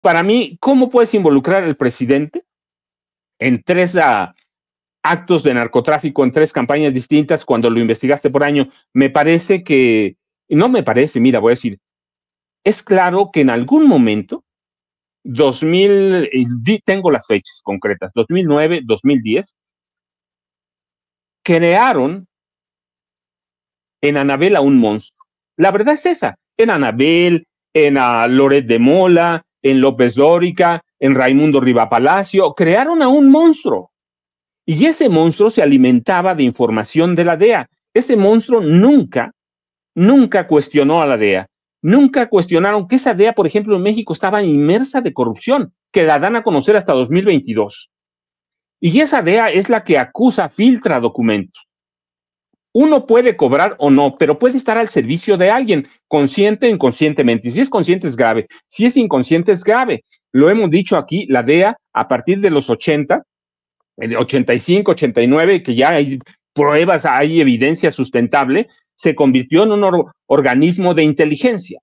para mí, ¿cómo puedes involucrar al presidente en tres ah, actos de narcotráfico, en tres campañas distintas cuando lo investigaste por año? Me parece que, no me parece, mira, voy a decir, es claro que en algún momento, 2000, tengo las fechas concretas, 2009, 2010, crearon en Anabel a un monstruo. La verdad es esa, en Anabel, en a ah, Loret de Mola, en López Dórica, en Raimundo Rivapalacio, crearon a un monstruo. Y ese monstruo se alimentaba de información de la DEA. Ese monstruo nunca, nunca cuestionó a la DEA. Nunca cuestionaron que esa DEA, por ejemplo, en México estaba inmersa de corrupción, que la dan a conocer hasta 2022. Y esa DEA es la que acusa, filtra documentos uno puede cobrar o no, pero puede estar al servicio de alguien, consciente o inconscientemente. si es consciente es grave, si es inconsciente es grave. Lo hemos dicho aquí, la DEA, a partir de los 80, 85, 89, que ya hay pruebas, hay evidencia sustentable, se convirtió en un organismo de inteligencia.